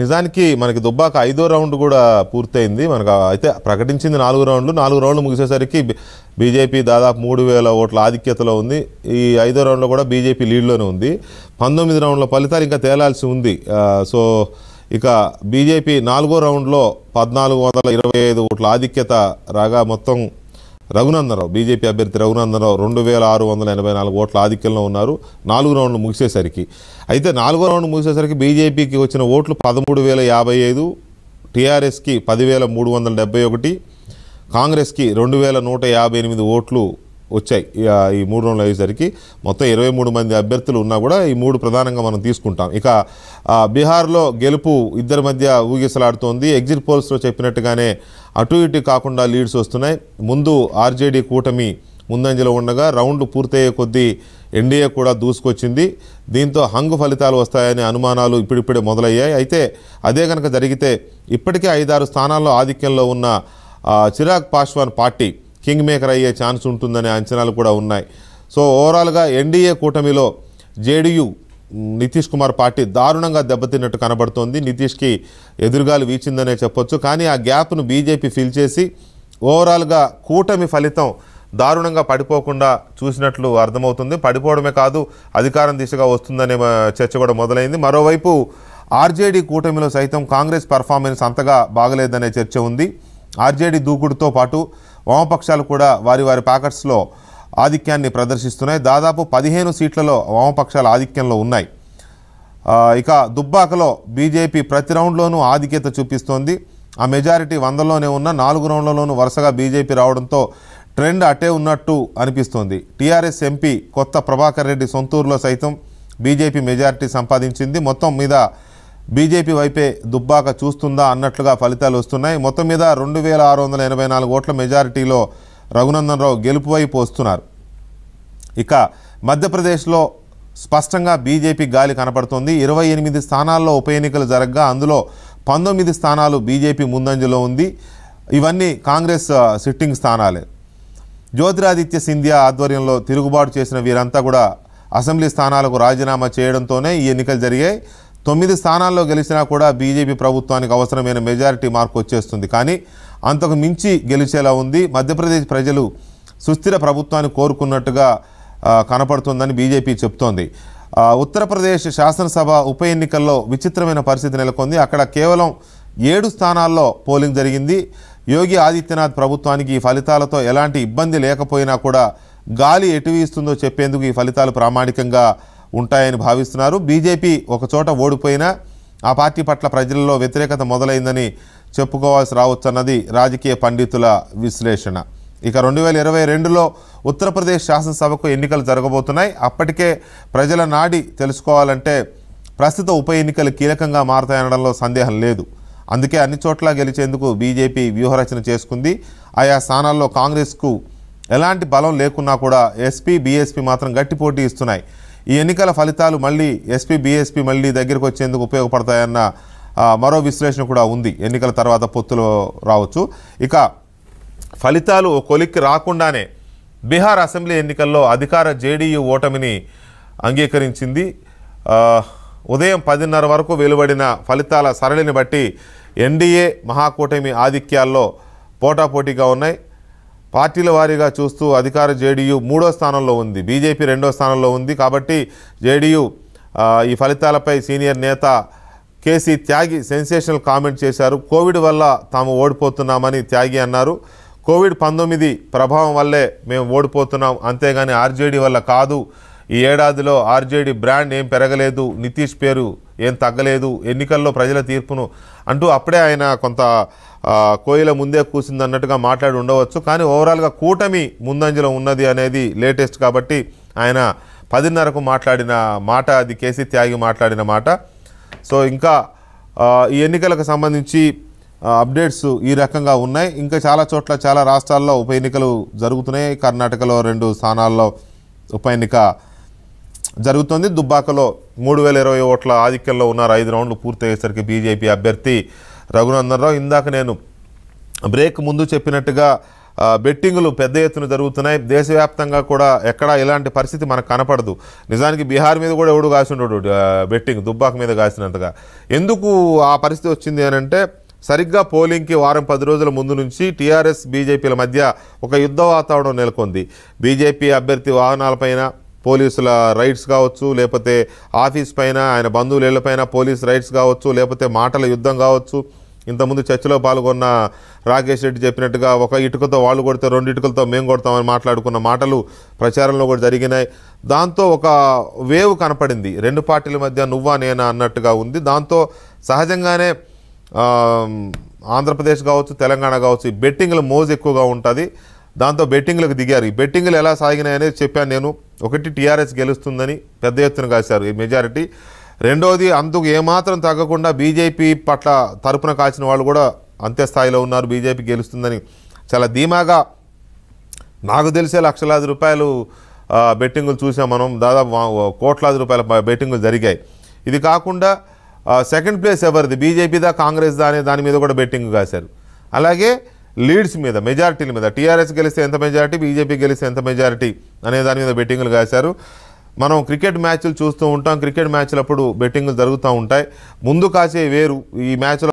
నిజానికి మనకి దుబ్బాక ఐదో రౌండ్ కూడా పూర్తయింది మనకు అయితే ప్రకటించింది నాలుగు రౌండ్లు నాలుగు రౌండ్లు ముగిసేసరికి బీజేపీ దాదాపు మూడు వేల ఓట్ల ఆధిక్యతలో ఉంది ఈ ఐదో రౌండ్లో కూడా బీజేపీ లీడ్లోనే ఉంది పంతొమ్మిది రౌండ్ల ఫలితాలు ఇంకా తేలాల్సి ఉంది సో ఇక బీజేపీ నాలుగో రౌండ్లో పద్నాలుగు వందల ఇరవై ఐదు ఓట్ల ఆధిక్యత రాగా మొత్తం రఘునందనరావు బీజేపీ అభ్యర్థి రఘునందనరావు రెండు వేల ఆరు వందల ఎనభై నాలుగు ఓట్ల ఆధిక్యంలో ఉన్నారు నాలుగు రౌండ్లు ముగిసేసరికి అయితే నాలుగో రౌండ్ ముగిసేసరికి బీజేపీకి వచ్చిన ఓట్లు పదమూడు వేల యాభై ఐదు టీఆర్ఎస్కి పదివేల మూడు వందల డెబ్బై ఒకటి కాంగ్రెస్కి రెండు వేల నూట యాభై ఎనిమిది ఓట్లు వచ్చాయి ఈ మూడు రోజులు అయ్యేసరికి మొత్తం ఇరవై మూడు మంది అభ్యర్థులు ఉన్నా కూడా ఈ మూడు ప్రధానంగా మనం తీసుకుంటాం ఇక బీహార్లో గెలుపు ఇద్దరి మధ్య ఊగిసలాడుతోంది ఎగ్జిట్ పోల్స్లో చెప్పినట్టుగానే అటు ఇటు కాకుండా లీడ్స్ వస్తున్నాయి ముందు ఆర్జేడీ కూటమి ముందంజలో ఉండగా రౌండ్ పూర్తయ్యే కొద్దీ ఎన్డీఏ కూడా దూసుకొచ్చింది దీంతో హంగు ఫలితాలు వస్తాయనే అనుమానాలు ఇప్పుడిప్పుడే మొదలయ్యాయి అయితే అదే కనుక జరిగితే ఇప్పటికే ఐదారు స్థానాల్లో ఆధిక్యంలో ఉన్న Chirag Paswan party king maker అయ్యే ఛాన్స్ ఉంటుందనే అంచనాలు కూడా ఉన్నాయి సో ఓవరాల్గా ఎన్డీఏ కూటమిలో జేడీయూ నితీష్ కుమార్ పార్టీ దారుణంగా దెబ్బతిన్నట్టు కనబడుతోంది నితీష్కి ఎదురుగాలు వీచిందనే చెప్పొచ్చు కానీ ఆ గ్యాప్ను బీజేపీ ఫిల్ చేసి ఓవరాల్గా కూటమి ఫలితం దారుణంగా పడిపోకుండా చూసినట్లు అర్థమవుతుంది పడిపోవడమే కాదు అధికారం దిశగా వస్తుందనే చర్చ కూడా మొదలైంది మరోవైపు ఆర్జేడీ కూటమిలో సైతం కాంగ్రెస్ పర్ఫార్మెన్స్ అంతగా బాగలేదనే చర్చ ఉంది ఆర్జేడీ దూకుడుతో పాటు వామపక్షాలు కూడా వారి వారి ప్యాకెట్స్లో ఆధిక్యాన్ని ప్రదర్శిస్తున్నాయి దాదాపు పదిహేను సీట్లలో వామపక్షాల ఆధిక్యంలో ఉన్నాయి ఇక దుబ్బాకలో బీజేపీ ప్రతి రౌండ్లోనూ ఆధిక్యత చూపిస్తోంది ఆ మెజారిటీ వందలోనే ఉన్న నాలుగు రౌండ్లలోనూ వరుసగా బీజేపీ రావడంతో ట్రెండ్ అటే ఉన్నట్టు అనిపిస్తోంది టీఆర్ఎస్ ఎంపీ కొత్త ప్రభాకర్ రెడ్డి సొంతూరులో సైతం బీజేపీ మెజారిటీ సంపాదించింది మొత్తం మీద బీజేపీ వైపే దుబ్బాక చూస్తుందా అన్నట్లుగా ఫలితాలు వస్తున్నాయి మొత్తం మీద రెండు వేల ఆరు వందల ఎనభై నాలుగు ఓట్ల మెజారిటీలో రఘునందనరావు గెలుపు వైపు వస్తున్నారు ఇక మధ్యప్రదేశ్లో స్పష్టంగా బీజేపీ గాలి కనపడుతుంది ఇరవై ఎనిమిది స్థానాల్లో ఉప ఎన్నికలు జరగగా అందులో పంతొమ్మిది స్థానాలు బీజేపీ ముందంజలో ఉంది ఇవన్నీ కాంగ్రెస్ సిట్టింగ్ స్థానాలే జ్యోతిరాదిత్య సింధియా ఆధ్వర్యంలో తిరుగుబాటు చేసిన వీరంతా కూడా అసెంబ్లీ స్థానాలకు రాజీనామా చేయడంతోనే ఈ ఎన్నికలు జరిగాయి తొమ్మిది స్థానాల్లో గెలిచినా కూడా బీజేపీ ప్రభుత్వానికి అవసరమైన మెజారిటీ మార్కు వచ్చేస్తుంది కానీ అంతకు మించి గెలిచేలా ఉంది మధ్యప్రదేశ్ ప్రజలు సుస్థిర ప్రభుత్వాన్ని కోరుకున్నట్టుగా కనపడుతుందని బీజేపీ చెప్తోంది ఉత్తరప్రదేశ్ శాసనసభ ఉప ఎన్నికల్లో విచిత్రమైన పరిస్థితి నెలకొంది అక్కడ కేవలం ఏడు స్థానాల్లో పోలింగ్ జరిగింది యోగి ఆదిత్యనాథ్ ప్రభుత్వానికి ఈ ఫలితాలతో ఎలాంటి ఇబ్బంది లేకపోయినా కూడా గాలి ఎటు వీస్తుందో చెప్పేందుకు ఈ ఫలితాలు ప్రామాణికంగా ఉంటాయని భావిస్తున్నారు బీజేపీ ఒకచోట ఓడిపోయినా ఆ పార్టీ పట్ల ప్రజల్లో వ్యతిరేకత మొదలైందని చెప్పుకోవాల్సి రావచ్చన్నది రాజకీయ పండితుల విశ్లేషణ ఇక రెండు వేల ఇరవై రెండులో ఉత్తరప్రదేశ్ శాసనసభకు ఎన్నికలు జరగబోతున్నాయి అప్పటికే ప్రజల నాడి తెలుసుకోవాలంటే ప్రస్తుత ఉప ఎన్నికలు కీలకంగా మారుతాయనడంలో సందేహం లేదు అందుకే అన్ని చోట్ల గెలిచేందుకు బీజేపీ వ్యూహరచన చేసుకుంది ఆయా స్థానాల్లో కాంగ్రెస్కు ఎలాంటి బలం లేకున్నా కూడా ఎస్పీ బీఎస్పీ మాత్రం గట్టి పోటీ ఇస్తున్నాయి ఈ ఎన్నికల ఫలితాలు మళ్ళీ ఎస్పీ బీఎస్పీ మళ్ళీ దగ్గరికి వచ్చేందుకు ఉపయోగపడతాయన్న మరో విశ్లేషణ కూడా ఉంది ఎన్నికల తర్వాత పొత్తులు రావచ్చు ఇక ఫలితాలు కొలిక్కి రాకుండానే బీహార్ అసెంబ్లీ ఎన్నికల్లో అధికార జేడీయూ ఓటమిని అంగీకరించింది ఉదయం పదిన్నర వరకు వెలువడిన ఫలితాల సరళిని బట్టి ఎన్డీఏ మహాకూటమి ఆధిక్యాల్లో పోటాపోటీగా ఉన్నాయి పార్టీల వారీగా చూస్తూ అధికార జేడీయూ మూడో స్థానంలో ఉంది బీజేపీ రెండో స్థానంలో ఉంది కాబట్టి జేడీయూ ఈ ఫలితాలపై సీనియర్ నేత కేసీ త్యాగి సెన్సేషనల్ కామెంట్ చేశారు కోవిడ్ వల్ల తాము ఓడిపోతున్నామని త్యాగి అన్నారు కోవిడ్ పంతొమ్మిది ప్రభావం వల్లే మేము ఓడిపోతున్నాం అంతేగాని ఆర్జేడీ వల్ల కాదు ఈ ఏడాదిలో ఆర్జేడీ బ్రాండ్ ఏం పెరగలేదు నితీష్ పేరు ఏం తగ్గలేదు ఎన్నికల్లో ప్రజల తీర్పును అంటూ అప్పుడే ఆయన కొంత కోయిల ముందే కూసింది అన్నట్టుగా మాట్లాడి ఉండవచ్చు కానీ ఓవరాల్గా కూటమి ముందంజలో ఉన్నది అనేది లేటెస్ట్ కాబట్టి ఆయన పదిన్నరకు మాట్లాడిన మాట అది కేసీ త్యాగి మాట్లాడిన మాట సో ఇంకా ఈ ఎన్నికలకు సంబంధించి అప్డేట్స్ ఈ రకంగా ఉన్నాయి ఇంకా చాలా చోట్ల చాలా రాష్ట్రాల్లో ఉప ఎన్నికలు జరుగుతున్నాయి కర్ణాటకలో రెండు స్థానాల్లో ఉప ఎన్నిక జరుగుతుంది దుబ్బాకలో మూడు వేల ఇరవై ఓట్ల ఆధిక్యంలో ఉన్నారు ఐదు రౌండ్లు పూర్తయ్యేసరికి బీజేపీ అభ్యర్థి రఘునందనరావు ఇందాక నేను బ్రేక్ ముందు చెప్పినట్టుగా బెట్టింగులు పెద్ద ఎత్తున జరుగుతున్నాయి దేశవ్యాప్తంగా కూడా ఎక్కడ ఇలాంటి పరిస్థితి మనకు కనపడదు నిజానికి బీహార్ మీద కూడా ఎవడు ఉండడు బెట్టింగ్ దుబ్బాక మీద కాసినంతగా ఎందుకు ఆ పరిస్థితి వచ్చింది అంటే సరిగ్గా పోలింగ్కి వారం పది రోజుల ముందు నుంచి టీఆర్ఎస్ బీజేపీల మధ్య ఒక యుద్ధ వాతావరణం నెలకొంది బీజేపీ అభ్యర్థి వాహనాలపైన పోలీసుల రైట్స్ కావచ్చు లేకపోతే ఆఫీస్ పైన ఆయన బంధువులు పైన పోలీస్ రైట్స్ కావచ్చు లేకపోతే మాటల యుద్ధం కావచ్చు ఇంతకుముందు చర్చలో పాల్గొన్న రాకేష్ రెడ్డి చెప్పినట్టుగా ఒక ఇటుకతో వాళ్ళు కొడితే రెండు ఇటుకలతో మేము కొడతామని మాట్లాడుకున్న మాటలు ప్రచారంలో కూడా జరిగినాయి దాంతో ఒక వేవ్ కనపడింది రెండు పార్టీల మధ్య నువ్వా నేనా అన్నట్టుగా ఉంది దాంతో సహజంగానే ఆంధ్రప్రదేశ్ కావచ్చు తెలంగాణ కావచ్చు బెట్టింగ్లు మోజు ఎక్కువగా ఉంటుంది దాంతో బెట్టింగ్లకు దిగారు ఈ బెట్టింగ్లు ఎలా సాగినాయనేది చెప్పాను నేను ఒకటి టీఆర్ఎస్ గెలుస్తుందని పెద్ద ఎత్తున కాశారు ఈ మెజారిటీ రెండోది అందుకు ఏమాత్రం తగ్గకుండా బీజేపీ పట్ల తరపున కాచిన వాళ్ళు కూడా అంత్యస్థాయిలో ఉన్నారు బీజేపీ గెలుస్తుందని చాలా ధీమాగా నాకు తెలిసే లక్షలాది రూపాయలు బెట్టింగులు చూసాం మనం దాదాపు కోట్లాది రూపాయల బెట్టింగులు జరిగాయి ఇది కాకుండా సెకండ్ ప్లేస్ ఎవరిది బీజేపీదా కాంగ్రెస్దా అనే దాని మీద కూడా బెట్టింగ్ కాశారు అలాగే లీడ్స్ మీద మెజారిటీల మీద టీఆర్ఎస్ గెలిస్తే ఎంత మెజారిటీ బీజేపీ గెలిస్తే ఎంత మెజారిటీ అనే దాని మీద బెట్టింగ్లు కాశారు మనం క్రికెట్ మ్యాచ్లు చూస్తూ ఉంటాం క్రికెట్ మ్యాచ్లప్పుడు బెట్టింగ్లు జరుగుతూ ఉంటాయి ముందు కాసే వేరు ఈ మ్యాచ్లో